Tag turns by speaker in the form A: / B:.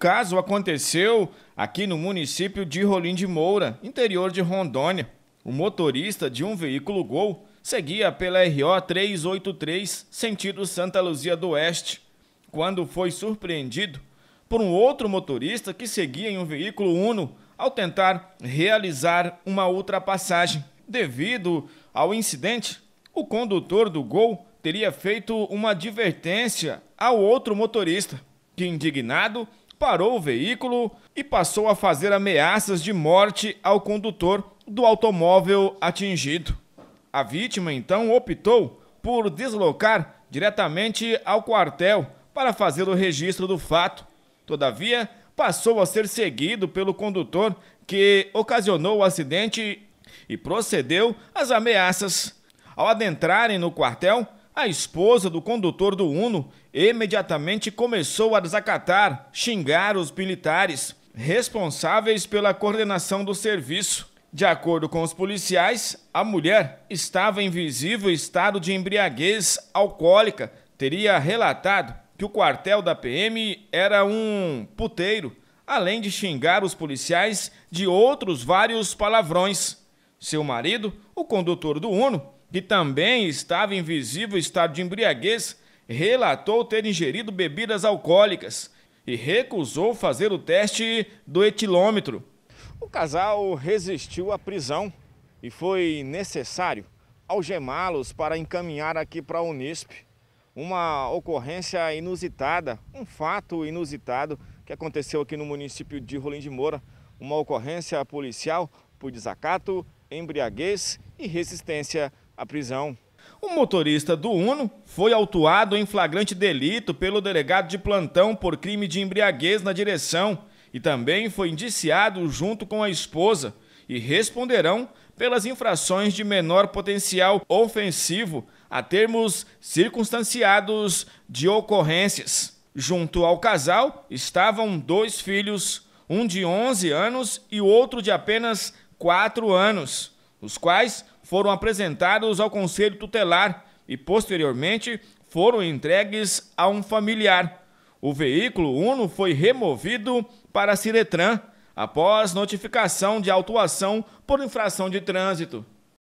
A: caso aconteceu aqui no município de Rolim de Moura, interior de Rondônia. O motorista de um veículo Gol seguia pela RO 383, sentido Santa Luzia do Oeste, quando foi surpreendido por um outro motorista que seguia em um veículo Uno ao tentar realizar uma ultrapassagem. Devido ao incidente, o condutor do Gol teria feito uma advertência ao outro motorista, que indignado parou o veículo e passou a fazer ameaças de morte ao condutor do automóvel atingido. A vítima então optou por deslocar diretamente ao quartel para fazer o registro do fato. Todavia, passou a ser seguido pelo condutor que ocasionou o acidente e procedeu às ameaças. Ao adentrarem no quartel, a esposa do condutor do Uno imediatamente começou a desacatar, xingar os militares responsáveis pela coordenação do serviço. De acordo com os policiais, a mulher estava em visível estado de embriaguez alcoólica. Teria relatado que o quartel da PM era um puteiro, além de xingar os policiais de outros vários palavrões. Seu marido, o condutor do Uno, que também estava em visível estado de embriaguez, relatou ter ingerido bebidas alcoólicas e recusou fazer o teste do etilômetro. O casal resistiu à prisão e foi necessário algemá-los para encaminhar aqui para a Unisp. Uma ocorrência inusitada, um fato inusitado que aconteceu aqui no município de Rolim de Moura. Uma ocorrência policial por desacato, embriaguez e resistência à prisão. O motorista do Uno foi autuado em flagrante delito pelo delegado de plantão por crime de embriaguez na direção e também foi indiciado junto com a esposa e responderão pelas infrações de menor potencial ofensivo a termos circunstanciados de ocorrências. Junto ao casal estavam dois filhos, um de 11 anos e o outro de apenas 4 anos, os quais foram apresentados ao Conselho Tutelar e, posteriormente, foram entregues a um familiar. O veículo Uno foi removido para a Ciretran após notificação de autuação por infração de trânsito.